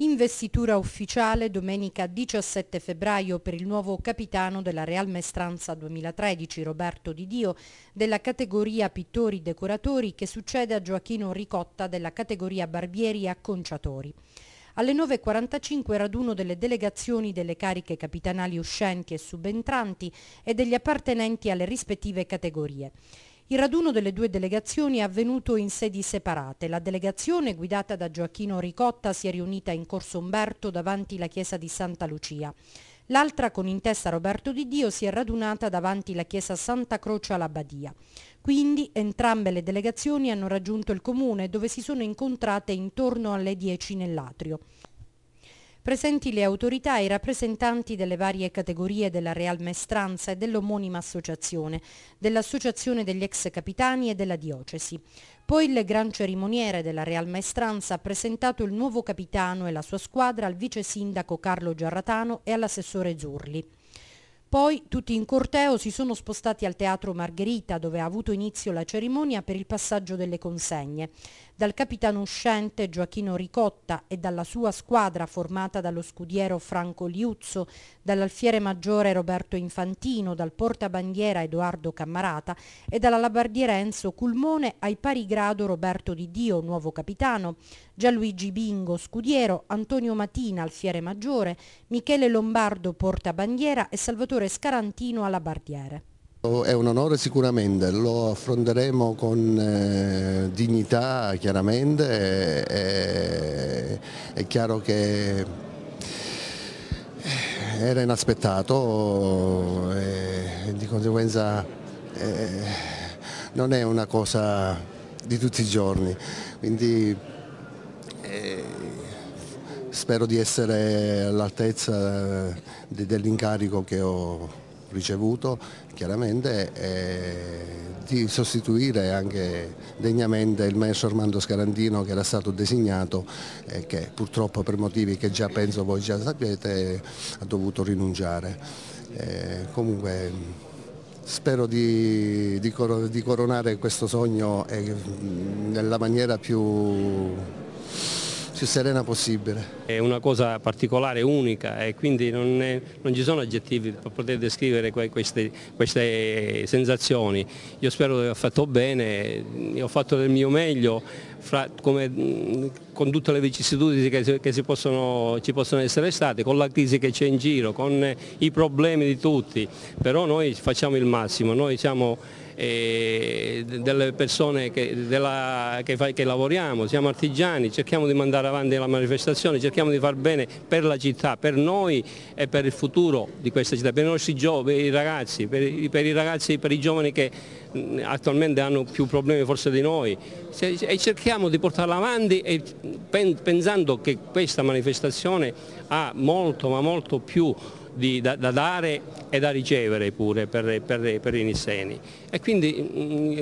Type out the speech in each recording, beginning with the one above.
Investitura ufficiale domenica 17 febbraio per il nuovo capitano della Real Mestranza 2013 Roberto Di Dio della categoria pittori decoratori che succede a Gioachino Ricotta della categoria barbieri acconciatori. Alle 9.45 raduno delle delegazioni delle cariche capitanali uscenti e subentranti e degli appartenenti alle rispettive categorie. Il raduno delle due delegazioni è avvenuto in sedi separate. La delegazione, guidata da Gioacchino Ricotta, si è riunita in Corso Umberto davanti la chiesa di Santa Lucia. L'altra, con in testa Roberto Di Dio, si è radunata davanti la chiesa Santa Croce all'Abbadia. Quindi entrambe le delegazioni hanno raggiunto il comune dove si sono incontrate intorno alle 10 nell'atrio presenti le autorità e i rappresentanti delle varie categorie della Real Maestranza e dell'omonima associazione, dell'Associazione degli ex capitani e della diocesi. Poi il gran cerimoniere della Real Maestranza ha presentato il nuovo capitano e la sua squadra al vice sindaco Carlo Giarratano e all'assessore Zurli. Poi tutti in corteo si sono spostati al Teatro Margherita dove ha avuto inizio la cerimonia per il passaggio delle consegne dal capitano uscente Gioachino Ricotta e dalla sua squadra formata dallo scudiero Franco Liuzzo, dall'alfiere maggiore Roberto Infantino, dal portabandiera Edoardo Cammarata e dalla labardiera Enzo Culmone ai pari grado Roberto Di Dio, nuovo capitano, Gianluigi Bingo, scudiero, Antonio Matina, alfiere maggiore, Michele Lombardo, portabandiera e Salvatore Scarantino, alabardiere. È un onore sicuramente, lo affronteremo con eh, dignità chiaramente, è, è chiaro che eh, era inaspettato eh, e di conseguenza eh, non è una cosa di tutti i giorni, quindi eh, spero di essere all'altezza eh, dell'incarico che ho ricevuto chiaramente eh, di sostituire anche degnamente il maestro Armando Scarandino che era stato designato e eh, che purtroppo per motivi che già penso voi già sapete ha dovuto rinunciare. Eh, comunque spero di, di, di coronare questo sogno mm, nella maniera più più serena possibile. È una cosa particolare, unica e quindi non, è, non ci sono aggettivi per poter descrivere queste, queste sensazioni. Io spero di aver fatto bene, ho fatto del mio meglio, fra, come, con tutte le vicissitudini che, che possono, ci possono essere state, con la crisi che c'è in giro, con i problemi di tutti, però noi facciamo il massimo, noi siamo eh, delle persone che, della, che, fa, che, lavoriamo, siamo artigiani, cerchiamo di mandare avanti la manifestazione, cerchiamo di far bene per la città, per noi e per il futuro di questa città, per i nostri giovani, ragazzi, per i, per i ragazzi, per i giovani che mh, attualmente hanno più problemi forse di noi e cerchiamo di portarla avanti e, pensando che questa manifestazione ha molto ma molto più di, da, da, dare e da ricevere pure per, per, per i nisseni. E quindi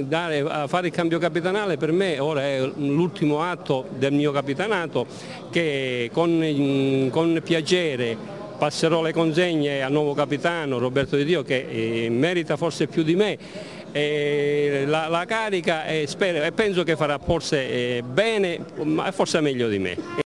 mm, dare, fare il cambio capitanale per me ora è l'ultimo atto del mio capitanato che con, mm, con piacere passerò le consegne al nuovo capitano Roberto Di Dio che eh, merita forse più di me eh, la, la, carica e, eh, spero, e, penso che farà forse eh, bene ma forse meglio di me.